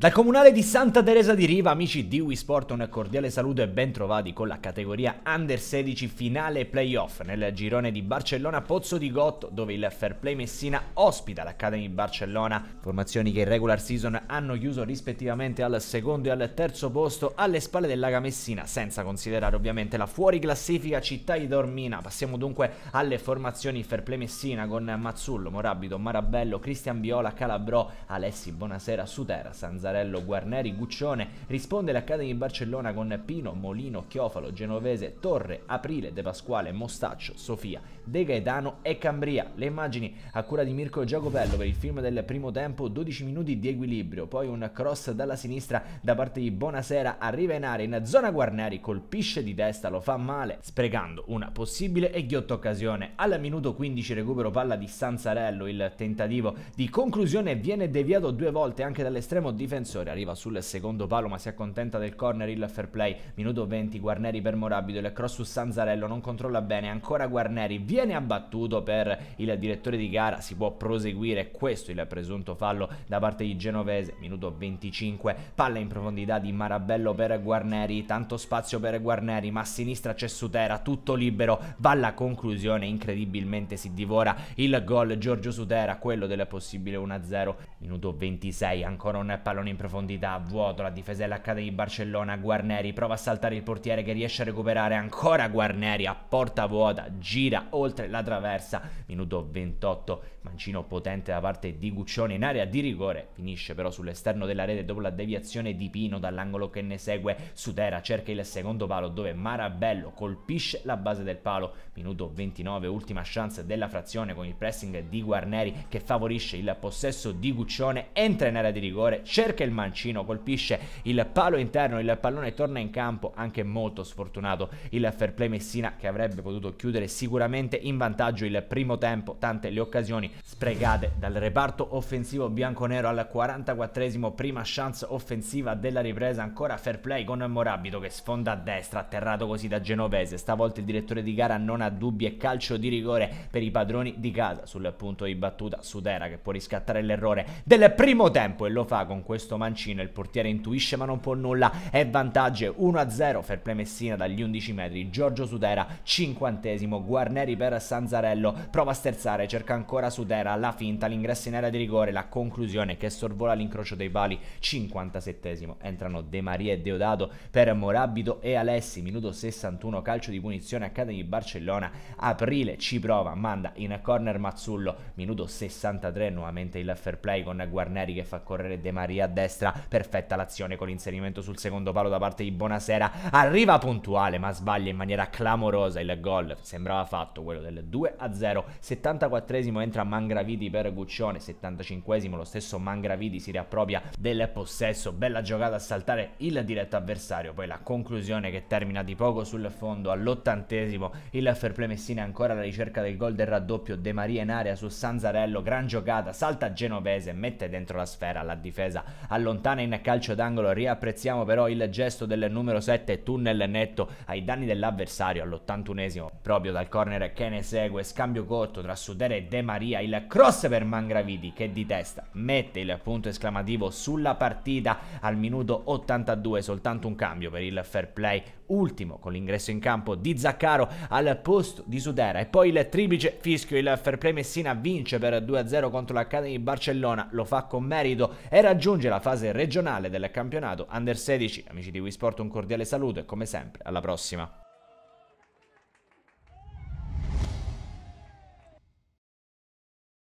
Dal comunale di Santa Teresa di Riva, amici di Wisport, un cordiale saluto e ben trovati con la categoria Under 16 finale playoff nel girone di Barcellona Pozzo di Gotto, dove il Fair Play Messina ospita l'Academy Barcellona, formazioni che in regular season hanno chiuso rispettivamente al secondo e al terzo posto alle spalle del Laga Messina, senza considerare ovviamente la fuori classifica città di Dormina. Passiamo dunque alle formazioni Fair Play Messina con Mazzullo, Morabito, Marabello, Cristian Viola, Calabrò, Alessi Buonasera, Sutera, Sanzaro Passarello, Guarneri, Guccione, risponde l'Accademia di Barcellona con Pino, Molino, Chiofalo, Genovese, Torre, Aprile, De Pasquale, Mostaccio, Sofia, De Gaetano e Cambria. Le immagini a cura di Mirko Giacopello per il film del primo tempo, 12 minuti di equilibrio, poi un cross dalla sinistra da parte di Bonasera, arriva in area in zona Guarneri, colpisce di testa, lo fa male, sprecando una possibile e ghiotta occasione. Al minuto 15 recupero palla di Sanzarello, il tentativo di conclusione viene deviato due volte anche dall'estremo difensore difensore, arriva sul secondo palo ma si accontenta del corner il fair play, minuto 20 Guarneri per Morabito, il cross su Sanzarello non controlla bene, ancora Guarneri viene abbattuto per il direttore di gara, si può proseguire, questo il presunto fallo da parte di Genovese, minuto 25, palla in profondità di Marabello per Guarneri, tanto spazio per Guarneri ma a sinistra c'è Sutera, tutto libero, va alla conclusione, incredibilmente si divora il gol Giorgio Sutera, quello del possibile 1-0, minuto 26, ancora un pallone in profondità, vuoto, la difesa dell'Accade di Barcellona, Guarneri prova a saltare il portiere che riesce a recuperare ancora Guarneri a porta vuota, gira oltre la traversa, minuto 28, mancino potente da parte di Guccione in area di rigore, finisce però sull'esterno della rete dopo la deviazione di Pino dall'angolo che ne segue, Sutera cerca il secondo palo dove Marabello colpisce la base del palo, minuto 29, ultima chance della frazione con il pressing di Guarneri che favorisce il possesso di Guccione, entra in area di rigore, cerca perché il mancino colpisce il palo interno, il pallone torna in campo, anche molto sfortunato il fair play Messina che avrebbe potuto chiudere sicuramente in vantaggio il primo tempo, tante le occasioni sprecate dal reparto offensivo bianconero al 44esimo, prima chance offensiva della ripresa, ancora fair play con Morabito che sfonda a destra, atterrato così da Genovese, stavolta il direttore di gara non ha dubbi e calcio di rigore per i padroni di casa, sul punto di battuta Sudera che può riscattare l'errore del primo tempo e lo fa con questo questo mancino, il portiere intuisce ma non può nulla, è vantaggio 1-0, fair play Messina dagli 11 metri, Giorgio Sutera, cinquantesimo, Guarneri per Sanzarello, prova a sterzare, cerca ancora Sutera. la finta, l'ingresso in area di rigore, la conclusione che sorvola l'incrocio dei pali, 57esimo, entrano De Maria e Deodato per Morabito e Alessi, minuto 61, calcio di punizione a Catania di Barcellona, aprile ci prova, manda in corner Mazzullo, minuto 63, nuovamente il fair play con Guarneri che fa correre De Maria destra, perfetta l'azione con l'inserimento sul secondo palo da parte di Bonasera, arriva puntuale ma sbaglia in maniera clamorosa il gol, sembrava fatto quello del 2-0, 74esimo entra Mangraviti per Guccione, 75esimo lo stesso Mangraviti si riappropria del possesso, bella giocata a saltare il diretto avversario, poi la conclusione che termina di poco sul fondo all'ottantesimo, il fair play Messina ancora alla ricerca del gol del raddoppio De Maria in area su Sanzarello, gran giocata, salta Genovese, mette dentro la sfera la difesa allontana in calcio d'angolo. Riapprezziamo però il gesto del numero 7, tunnel netto ai danni dell'avversario all'81esimo, proprio dal corner che ne segue. Scambio corto tra Sudere e De Maria, il cross per Mangravidi che di testa mette il punto esclamativo sulla partita al minuto 82, soltanto un cambio per il fair play ultimo con l'ingresso in campo di Zaccaro al posto di Sudera e poi il triplice fischio il fair play Messina vince per 2-0 contro l'Accademia di Barcellona lo fa con merito e raggiunge la fase regionale del campionato Under 16. Amici di Wii Sport un cordiale saluto e come sempre alla prossima.